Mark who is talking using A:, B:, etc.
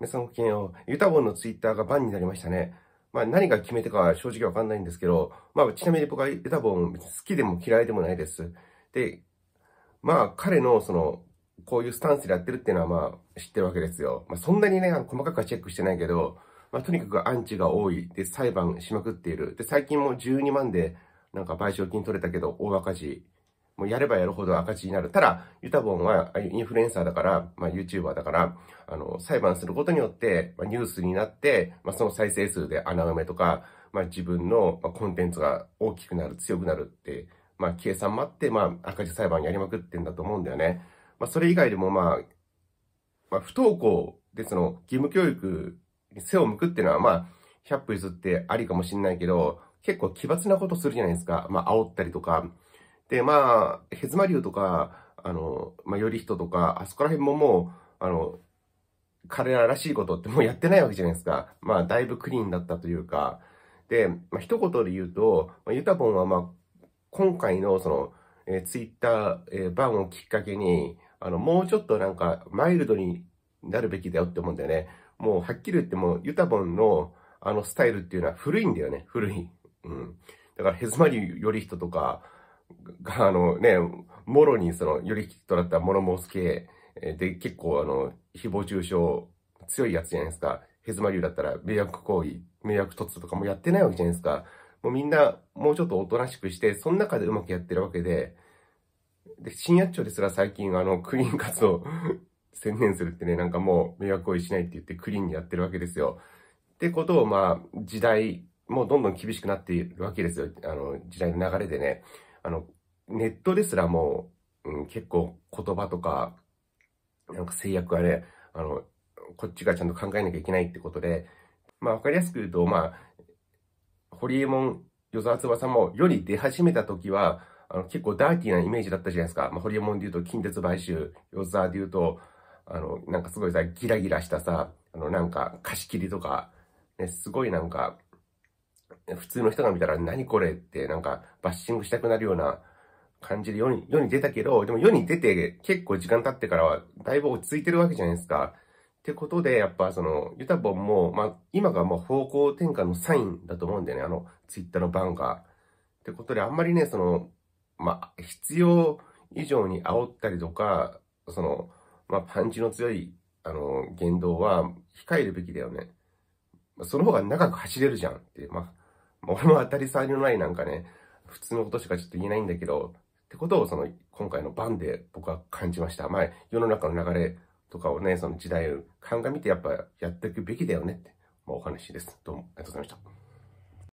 A: 皆さんごきげんよう。ユタボンのツイッターがバンになりましたね。まあ何が決めたかは正直わかんないんですけど、まあちなみに僕はユタボン好きでも嫌いでもないです。で、まあ彼のその、こういうスタンスでやってるっていうのはまあ知ってるわけですよ。まあそんなにね、細かくはチェックしてないけど、まあとにかくアンチが多い。で、裁判しまくっている。で、最近も12万でなんか賠償金取れたけど大赤字。もうやればやるほど赤字になる。ただ、ユタボンはインフルエンサーだから、まあ YouTuber だから、あの、裁判することによって、まあ、ニュースになって、まあその再生数で穴埋めとか、まあ自分のコンテンツが大きくなる、強くなるって、まあ計算もあって、まあ赤字裁判やりまくってんだと思うんだよね。まあそれ以外でもまあ、まあ不登校でその義務教育に背を向くっていうのはまあ、100歩譲ってありかもしんないけど、結構奇抜なことするじゃないですか。まあ煽ったりとか、で、まあ、ヘズマリュウとか、あの、まあ、ヨリヒトとか、あそこら辺ももう、あの、彼ららしいことってもう やってないわけじゃないですか。まあ、だいぶクリーンだったというか。で、まあ、一言で言うと、まあ、ユタボンはまあ、今回のその、えー、ツイッター、えー、バンをきっかけに、あの、もうちょっとなんか、マイルドになるべきだよって思うんだよね。もう、はっきり言っても、ユタボンの、あのスタイルっていうのは古いんだよね。古い。うん。だから、ヘズマリより人とか、が、あのね、もろにその、よりきっとだったモノモス系で結構あの、誹謗中傷強いやつじゃないですか。ヘズマウだったら迷惑行為、迷惑突とかもやってないわけじゃないですか。もうみんなもうちょっとおとなしくして、その中でうまくやってるわけで、で、新八丁ですら最近あの、クリーン活動専念 するってね、なんかもう迷惑行為しないって言ってクリーンにやってるわけですよ。ってことをまあ、時代もうどんどん厳しくなっているわけですよ。あの、時代の流れでね。あの、ネットですらもう、うん、結構言葉とか、なんか制約あね、あの、こっちがちゃんと考えなきゃいけないってことで、まあわかりやすく言うと、まあ、ホリエモン、与沢翼もより出始めた時は、あの結構ダーティーなイメージだったじゃないですか。まあ、ホリエモンで言うと近鉄買収、与沢で言うと、あの、なんかすごいさ、ギラギラしたさ、あの、なんか貸し切りとか、ね、すごいなんか、普通の人が見たら何これってなんかバッシングしたくなるような感じる世に、世に出たけど、でも世に出て結構時間経ってからはだいぶ落ち着いてるわけじゃないですか。ってことで、やっぱその、ユタボンも、まあ、今がもう方向転換のサインだと思うんだよね、あの、ツイッターの番が。ってことで、あんまりね、その、まあ、必要以上に煽ったりとか、その、まあ、パンチの強い、あの、言動は控えるべきだよね。その方が長く走れるじゃんって、まあ、俺も当たり障りのないなんかね、普通のことしかちょっと言えないんだけど、ってことをその今回の番で僕は感じました。まあ、世の中の流れとかをね、その時代を鑑みてやっぱやっていくべきだよねって、まあ、お話です。どうもありがとうございました。